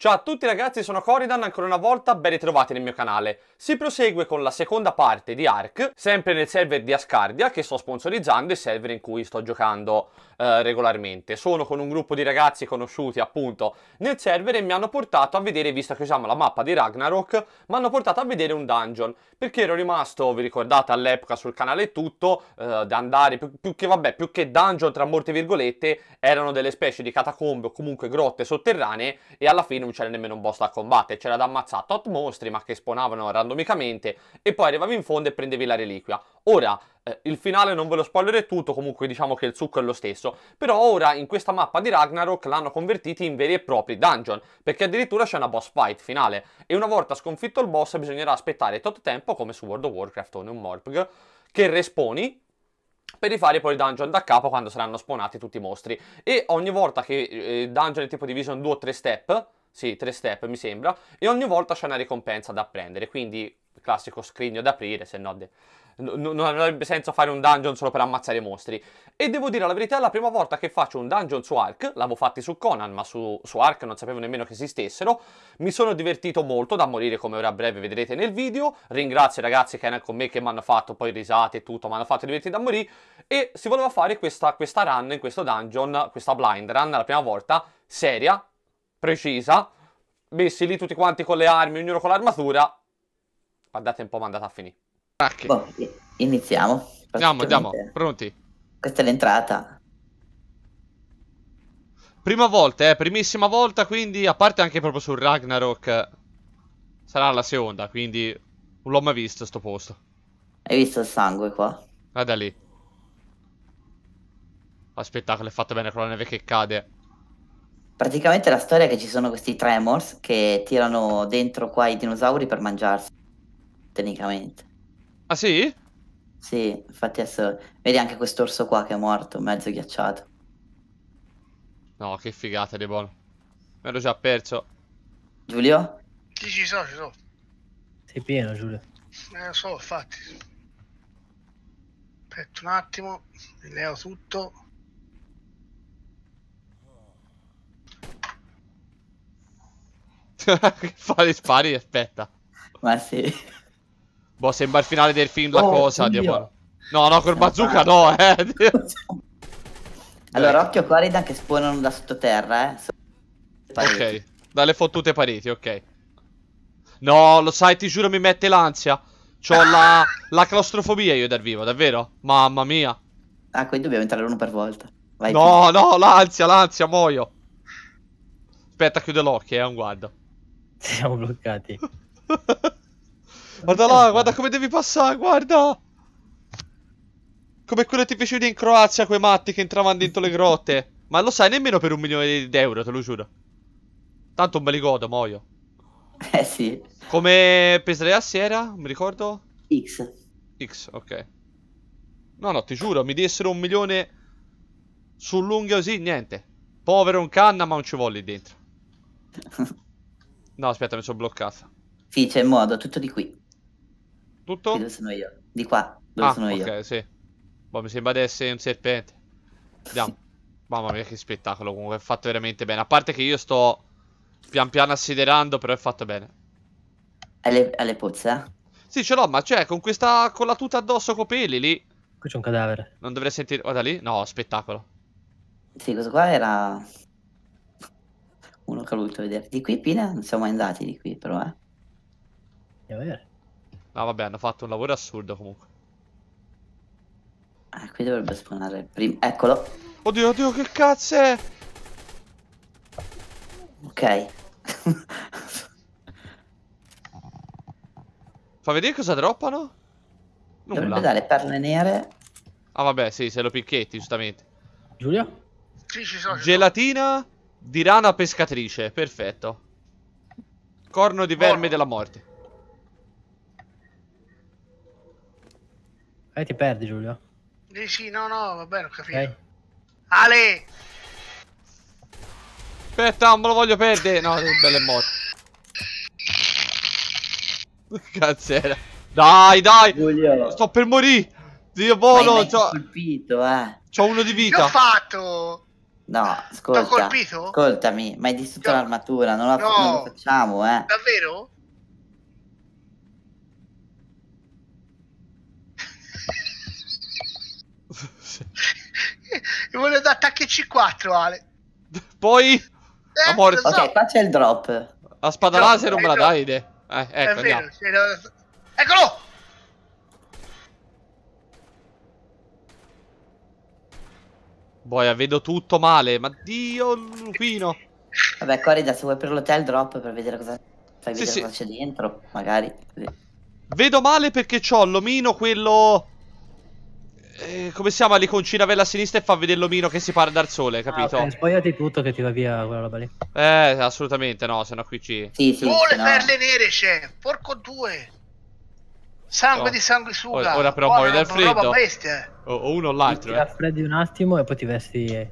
Ciao a tutti ragazzi, sono Coridan, ancora una volta ben ritrovati nel mio canale. Si prosegue con la seconda parte di Ark, sempre nel server di Ascardia, che sto sponsorizzando, il server in cui sto giocando eh, regolarmente. Sono con un gruppo di ragazzi conosciuti appunto nel server e mi hanno portato a vedere, visto che usiamo la mappa di Ragnarok, mi hanno portato a vedere un dungeon, perché ero rimasto, vi ricordate all'epoca sul canale tutto, eh, da andare, più, più, che vabbè, più che dungeon tra molte virgolette, erano delle specie di catacombe o comunque grotte sotterranee e alla fine non c'era nemmeno un boss da combattere, c'era da ammazzare tot mostri ma che spawnavano randomicamente e poi arrivavi in fondo e prendevi la reliquia. Ora, eh, il finale non ve lo spoilerò tutto, comunque diciamo che il succo è lo stesso, però ora in questa mappa di Ragnarok l'hanno convertiti in veri e propri dungeon, perché addirittura c'è una boss fight finale, e una volta sconfitto il boss bisognerà aspettare tot tempo, come su World of Warcraft o in un Morpg, che responi, per rifare poi il dungeon da capo quando saranno spawnati tutti i mostri. E ogni volta che eh, dungeon è tipo division 2 o 3 step, sì, tre step mi sembra, e ogni volta c'è una ricompensa da prendere, quindi classico scrigno da aprire, se no... De- non avrebbe senso fare un dungeon solo per ammazzare mostri. E devo dire la verità, la prima volta che faccio un dungeon su Ark, l'avevo fatti su Conan, ma su, su Ark non sapevo nemmeno che esistessero, mi sono divertito molto da morire come ora a breve vedrete nel video, ringrazio i ragazzi che erano con me che mi hanno fatto poi risate e tutto, mi hanno fatto divertire da morire, e si voleva fare questa, questa run in questo dungeon, questa blind run, la prima volta, seria, precisa, messi lì tutti quanti con le armi, ognuno con l'armatura, guardate un po' mandata a finire. Ah, che... boh, iniziamo. Andiamo, andiamo, pronti. Questa è l'entrata. Prima volta, eh, primissima volta, quindi, a parte anche proprio sul Ragnarok, sarà la seconda, quindi non l'ho mai visto sto posto. Hai visto il sangue qua? Guarda ah, lì. Aspettacolo, è fatto bene con la neve che cade. Praticamente la storia è che ci sono questi tremors che tirano dentro qua i dinosauri per mangiarsi, tecnicamente. Ah sì? Sì, infatti adesso vedi anche quest'orso qua che è morto, mezzo ghiacciato. No, che figata di buono. Me l'ho già perso. Giulio? Sì, ci sono, ci sono. Sei pieno, Giulio. Eh, lo so, infatti. Aspetta un attimo, leo tutto. Fare spari, aspetta. Ma sì. Boh, sembra il finale del film La oh, Cosa, Dio. No, no, col bazooka no, eh. allora, occhio qua, Corridan che spawnano da sottoterra, eh. Ok, dalle fottute pareti, ok. No, lo sai, ti giuro mi mette l'ansia. C'ho la, la, claustrofobia io dal vivo, davvero? Mamma mia. Ah, quindi dobbiamo entrare uno per volta. Vai no, qui. no, l'ansia, l'ansia, muoio. Aspetta, chiudo l'occhio, eh, un guardo. Siamo bloccati. guarda là, guarda come devi passare, guarda! Come quello ti fece in Croazia, quei matti che entravano dentro le grotte. Ma lo sai nemmeno per un milione di euro, te lo giuro. Tanto me li godo, muoio. Eh sì. Come Pesrea a era? Mi ricordo? X. X, ok. No, no, ti giuro, mi dessero un milione sull'unghia così, niente. Povero un canna, ma non ci voglio dentro. No, aspetta, mi sono bloccato. Sì, c'è modo, tutto di qui. Tutto? Sì, dove sono io? Di qua, dove ah, sono io. ok, sì. Boh, mi sembra di essere un serpente. Andiamo. Sì. Mamma mia, che spettacolo, comunque, è fatto veramente bene. A parte che io sto pian piano assiderando, però è fatto bene. Alle, alle pozze, eh? Sì, ce l'ho, ma cioè, con questa, con la tuta addosso copeli lì. Qui c'è un cadavere. Non dovrei sentire, guarda lì, no, spettacolo. Sì, questo qua era uno che ho voluto vedere. Di qui, Pina, non siamo andati di qui, però, eh. Devo No, vabbè, hanno fatto un lavoro assurdo comunque. Ah, qui dovrebbe spawnare il primo. Eccolo. Oddio, oddio, che cazzo è? Ok. Fa vedere cosa droppano? Nulla. Dovrebbe dare perle nere. Ah, vabbè, sì, se lo picchetti, giustamente. Giulia? Sì, ci sono. Gelatina? Di rana pescatrice, perfetto. Corno di verme oh. della morte. E eh, ti perdi, Giulio. Dici, no, no, vabbè, ho capito. Okay. Ale! Aspetta, non me lo voglio perdere. No, bello è morto. Cazzera. Dai, dai. Giulio. Sto per morire. Dio volo! C'ho... colpito, eh. C'ho uno di vita. Che ho fatto? No, ascolta. colpito? Ascoltami, ma hai distrutto Io... l'armatura, non, la... no. non lo facciamo, eh. Davvero? Mi voglio da attacchi C4, Ale. Poi? Eh, a So. Ok, qua c'è il drop. La spada laser un me la dai, eh, ecco, È vero, Eccolo! Boia, vedo tutto male. Ma dio, Lupino. Vabbè, Corida, se vuoi per l'hotel drop per vedere cosa, fai sì, vedere sì. cosa c'è dentro, magari. Vedo male perché c'ho l'omino, quello... Eh, come siamo chiama lì con a sinistra e fa vedere l'omino che si para dal sole, ah, capito? Ah, okay. Spogliati tutto che ti va via quella roba lì. Eh, assolutamente no, sennò qui ci... Sì, sì, oh, le perle nere c'è, porco due! Sangue oh. di sanguisuga. Ora, ora però muori dal freddo. Eh. O, o, uno o l'altro. Ti eh. raffreddi eh. un attimo e poi ti vesti eh,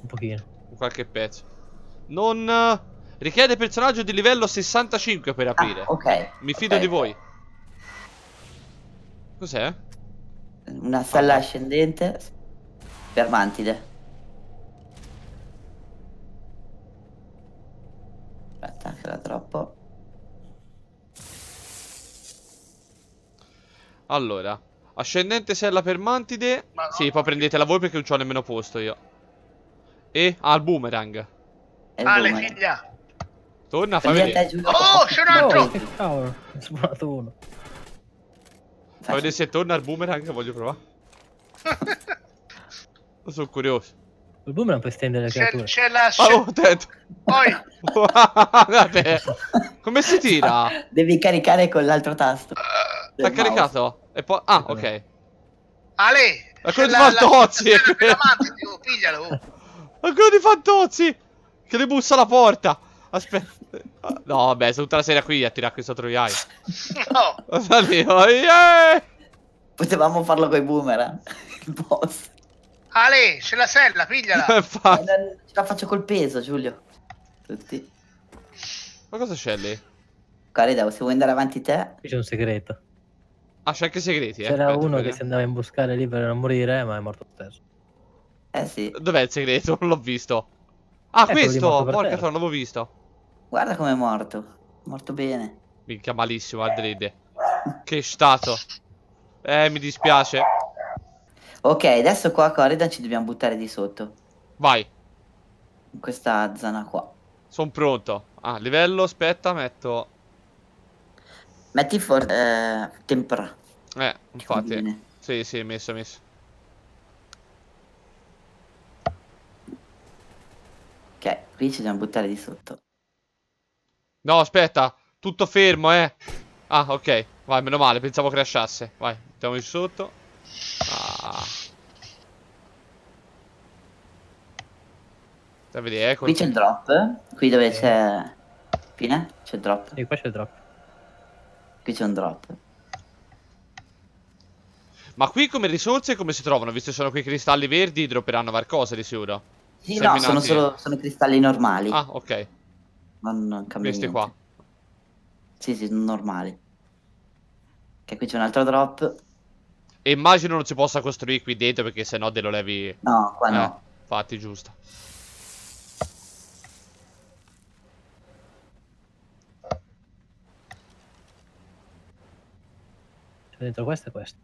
un pochino. Un Qualche pezzo. Non... Richiede personaggio di livello 65 per ah, aprire. Ah, ok. Mi fido okay. di voi. Cos'è? Una stella ah. ascendente per mantide. Aspetta, che era troppo. Allora, ascendente sella per mantide. No, sì, poi prendetela voi perché non c'ho nemmeno posto io. E al ah, boomerang. Ah, le figlia. Torna, fai vedere. Oh, c'è un altro! Che cavolo, ho sparato uno. Fai vedere se torna il boomerang, voglio provare. sono curioso. Il boomerang per stendere le creature. C'è la... Oh, attento! Poi! Come si tira? Devi caricare con l'altro tasto. Eh, L'ha ha caricato? E poi... Ah, ok. Ale! Ma quello di Fantozzi! La, la, la, piglialo! Oh. Ma quello di Fantozzi! Che le bussa alla porta! Aspetta. No, vabbè, sono tutta la sera qui a tirare questo troiaio. No! Salivo, yeah! Potevamo farlo con i boomerang. Eh. Il boss. Ale, c'è la sella, pigliala! Eh, eh, ce la faccio col peso, Giulio. Tutti. Ma cosa c'è lì? Carideo, se vuoi andare avanti te... Qui c'è un segreto. Ah, c'è anche segreti, eh. C'era uno che si andava a imboscare lì per non morire, ma è morto stesso. Eh sì. Dov'è il segreto? Non l'ho visto. Ah, eh, questo! Porca non l'avevo visto. Guarda com'è morto. Morto bene. Minchia malissimo, Andride. Che stato. Eh, mi dispiace. Ok, adesso qua a Corridan ci dobbiamo buttare di sotto. Vai. In questa zona qua. Sono pronto. Ah, livello, aspetta, metto Metti for eh, tempra. Eh, infatti. Sì, sì, messo, messo. Ok, qui ci dobbiamo buttare di sotto. No, aspetta. Tutto fermo, eh. Ah, ok. Vai, meno male. Pensavo crashasse. Vai, mettiamo di sotto. Ah. Da vedere, ecco. Qui c'è il drop. Eh. Qui dove c'è... Eh. Fine? C'è il drop. E qua c'è il drop. Qui c'è un drop. Ma qui come risorse come si trovano? Visto che sono quei cristalli verdi, dropperanno qualcosa di sicuro. Sì, no, sono solo sono cristalli normali. Ah, ok. Non cambia Questi qua. Sì, sì, normali. Che qui c'è un altro drop. E immagino non si possa costruire qui dentro perché sennò te lo levi... No, qua eh, no. Infatti, giusto. dentro questo e questo.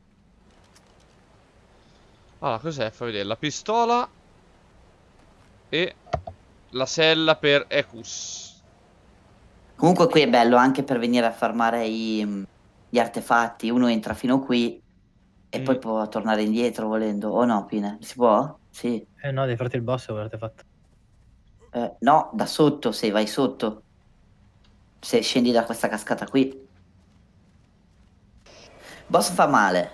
Allora, cos'è? Fai vedere. La pistola e la sella per Ecus. Comunque qui è bello anche per venire a farmare i, mm, gli artefatti. Uno entra fino qui e mm. poi può tornare indietro volendo. O oh, no, Pine? Si può? Sì. Eh no, devi farti il boss con l'artefatto. Eh, no, da sotto, se vai sotto. Se scendi da questa cascata qui. Boss fa male.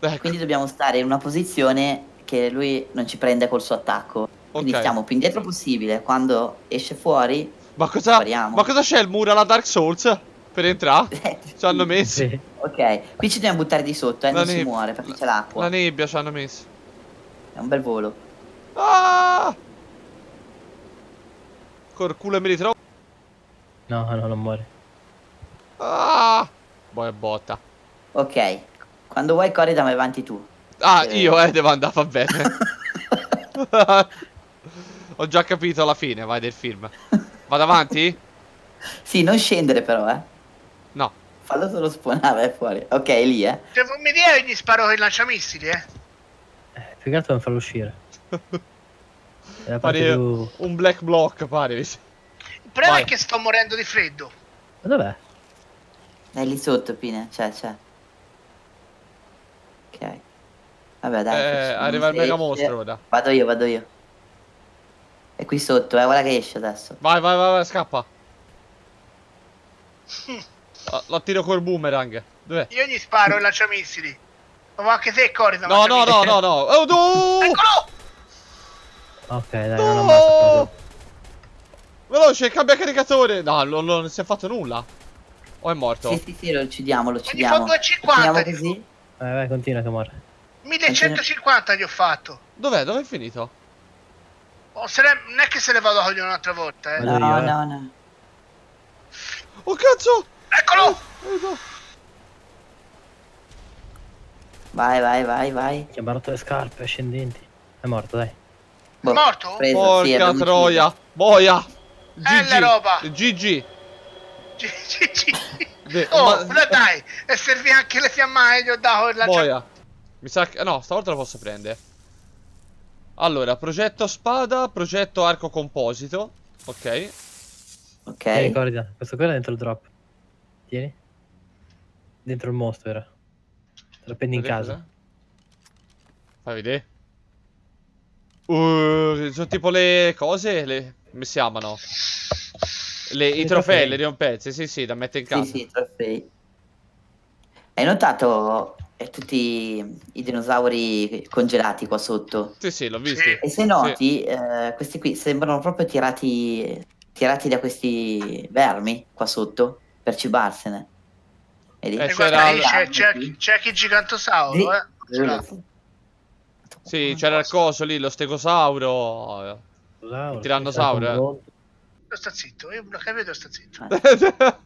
Ecco. Quindi dobbiamo stare in una posizione che lui non ci prende col suo attacco. Okay. Quindi stiamo più indietro possibile. Quando esce fuori, ma cosa, spariamo. ma cosa c'è il muro alla Dark Souls? Per entrare? Eh, ci hanno messo. Ok, qui ci dobbiamo buttare di sotto, eh, la non si muore perché c'è l'acqua. La nebbia ci hanno messo. È un bel volo. Ah! Col mi ritrovo. No, no, non muore. Ah! Boh, è botta. Ok, quando vuoi da me avanti tu. Ah, eh. io eh, devo andare, va bene. Ho già capito la fine, vai, del film. Vado avanti? sì, non scendere però, eh. No. Fallo solo spawnare eh, fuori. Ok, lì, eh. Se cioè, non mi dire gli sparo con i lanciamissili, eh. eh più che altro non farlo uscire. pare più... un black block, pare. Il problema vai. è che sto morendo di freddo. Ma dov'è? È lì sotto, Pina, c'è, cioè, c'è. Cioè. Vabbè, dai. Eh, arriva il mega mostro ora. Vado io, vado io. E qui sotto, eh, guarda che esce adesso. Vai, vai, vai, vai scappa. lo, tiro col boomerang. Dov'è? Io gli sparo e lancio missili. Ma anche se è corso, No, no, no, no, no. Oh, Eccolo! Ok, dai, no! non ammazza Veloce, cambia caricatore. No, non, non si è fatto nulla. O è morto? Sì, sì, sì, lo uccidiamo, lo uccidiamo. Quindi sono 250. Così. Vai, eh, vai, continua, Camor. 1150 gli ho fatto. Dov'è? Dove è finito? Oh, ne... Non è che se ne vado a cogliere un'altra volta, eh. No, no, eh. no, no. Oh, cazzo! Eccolo! Oh, ecco. Vai, vai, vai, vai. Ti ha barotto le scarpe, ascendenti. È morto, dai. Boh, morto? Preso, Porca sì, troia! Boia! Eh, Gigi! È roba! Gigi! Gigi! De, oh, ma... dai, e serve anche le gli ho dato la Boia. Mi sa che... No, stavolta la posso prendere. Allora, progetto spada, progetto arco composito. Ok. Ok. Eh, ricorda, questo qua è dentro il drop. Tieni. Dentro il mostro era. Te lo prendi in casa. Fai vedere. Uh, sono tipo le cose, le... Mi si amano. Le, I trofei, trofei. le riompense, sì, sì, da mettere in campo. Sì, sì, i trofei. Hai notato eh, tutti i dinosauri congelati qua sotto? Sì, sì, l'ho visto. E se noti, sì. eh, questi qui sembrano proprio tirati, tirati da questi vermi qua sotto per cibarsene. Vedi? E, eh, e eh, c'era, c'è, c'è, c'è chi gigantosauro, sì. eh? Sì, c'era il coso lì, lo stegosauro, il tirannosauro. Eh sta zitto, io l'ho capito, sta zitto. Eh.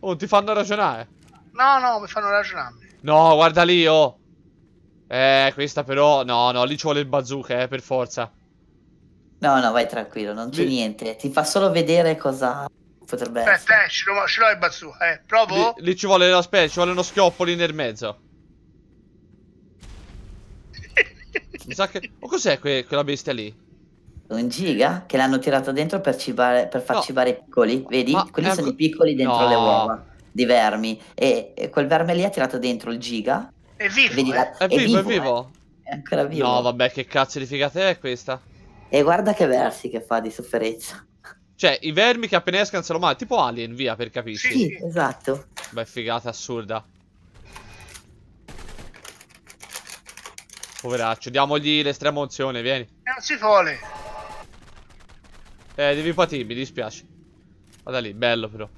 oh, ti fanno ragionare? No, no, mi fanno ragionare. No, guarda lì, oh. Eh, questa però... No, no, lì ci vuole il bazooka, eh, per forza. No, no, vai tranquillo, non c'è niente. Ti fa solo vedere cosa potrebbe Aspetta, eh, essere. Eh, ce l'ho, il bazooka, eh. Provo? Lì, lì ci vuole, aspetta, ci vuole uno schioppolo nel mezzo. Mi sa che... O oh, cos'è que quella bestia lì? Un giga? Che l'hanno tirato dentro per, cibare, per far no. cibare i piccoli? Vedi? Ma Quelli sono i piccoli dentro no. le uova di vermi. E, e, quel verme lì ha tirato dentro il giga. È vivo! Vedi, eh? è, è, vivo, è vivo! Eh? È ancora vivo. No, vabbè, che cazzo di figata è questa? E guarda che versi che fa di sofferenza. Cioè, i vermi che appena escano sono male, tipo Alien, via, per capirsi. Sì, esatto. Beh, figata assurda. Poveraccio, diamogli l'estrema unzione, vieni. Non si vuole. Eh, devi patire, mi dispiace. Guarda lì, bello però.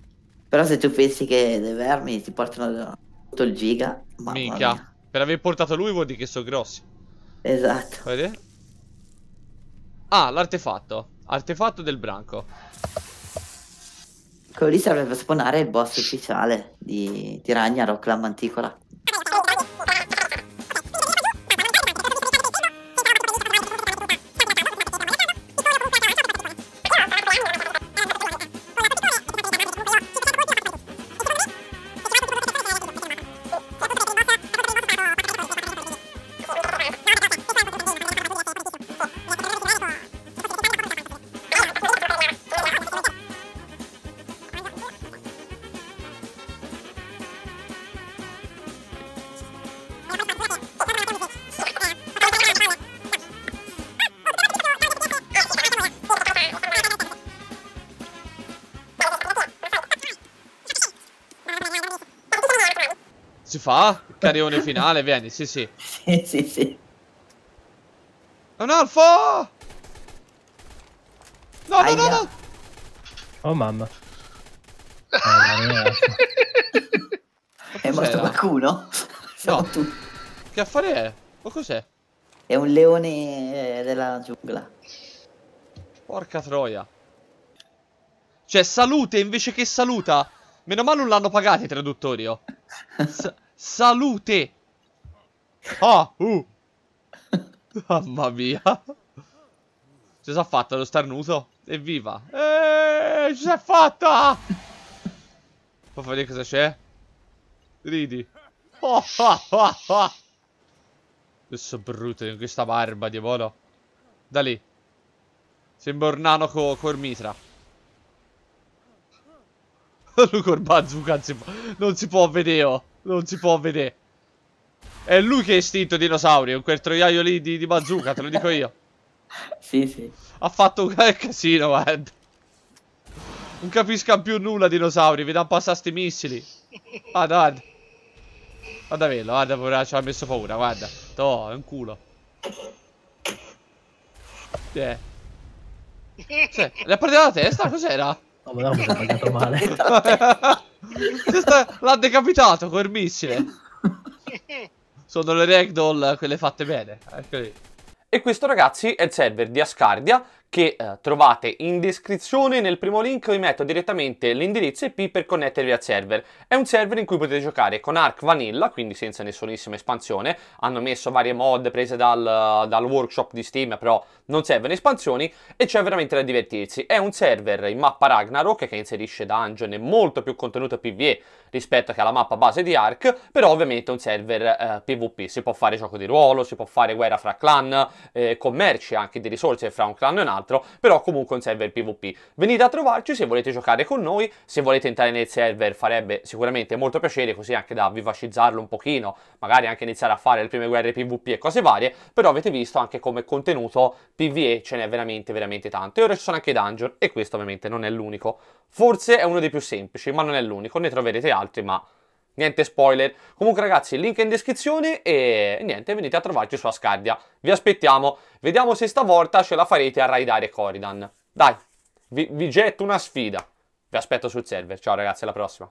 Però se tu pensi che le vermi ti portano tutto il giga, mamma Minchia. Mia. Per aver portato lui vuol dire che sono grossi. Esatto. Vedi? Ah, l'artefatto. Artefatto del branco. Quello lì serve per spawnare il boss ufficiale di, di Ragnarok, l'amma anticola. fa? Carione finale, vieni, sì, sì. sì, sì, sì. un alfo! No, no, no, no! Oh mamma. Eh, è morto qualcuno? no. tutti. Che affare è? Ma cos'è? È un leone eh, della giungla. Porca troia. Cioè, salute invece che saluta. Meno male non l'hanno pagato i traduttori, oh. Sa Salute! Oh, uh. Mamma mia. Ce l'ha fatta lo starnuto? Evviva. Eeeh, ce l'ha fatta! Fa vedere cosa c'è. Ridi. Oh, oh, oh, oh. Questo brutto con questa barba, di volo. Da lì. Sembra un nano co cormitra. Lui col bazooka non si può, non si può vedere. Oh non si può vedere. È lui che ha estinto i dinosauri, è quel troiaio lì di, di bazooka, te lo dico io. sì, sì. Ha fatto un casino, guarda. Non capiscono più nulla, dinosauri, vi danno passare sti missili. Guarda, guarda. Guarda quello, guarda, pure, ci ha messo paura, guarda. Toh, è un culo. Yeah. Cioè, le ha partito la testa? Cos'era? No, ma no, mi sono pagato male. L'ha decapitato col missile. Sono le ragdoll, quelle fatte bene. Eccoli. E questo ragazzi è il server di Ascardia che eh, trovate in descrizione. Nel primo link vi metto direttamente l'indirizzo IP per connettervi al server. È un server in cui potete giocare con Arc Vanilla, quindi senza nessunissima espansione. Hanno messo varie mod prese dal, dal workshop di Steam, però non servono espansioni e c'è veramente da divertirsi. È un server in mappa Ragnarok che inserisce dungeon e molto più contenuto PvE rispetto che alla mappa base di Ark, però ovviamente è un server eh, PvP, si può fare gioco di ruolo, si può fare guerra fra clan, eh, commerci anche di risorse fra un clan e un altro altro, però comunque un server PvP. Venite a trovarci se volete giocare con noi, se volete entrare nel server farebbe sicuramente molto piacere, così anche da vivacizzarlo un pochino, magari anche iniziare a fare le prime guerre PvP e cose varie, però avete visto anche come contenuto PvE ce n'è veramente veramente tanto. E ora ci sono anche i dungeon e questo ovviamente non è l'unico. Forse è uno dei più semplici, ma non è l'unico, ne troverete altri, ma niente spoiler. Comunque ragazzi, link in descrizione e niente, venite a trovarci su Ascardia. Vi aspettiamo, vediamo se stavolta ce la farete a raidare Coridan. Dai, vi, vi getto una sfida. Vi aspetto sul server, ciao ragazzi, alla prossima.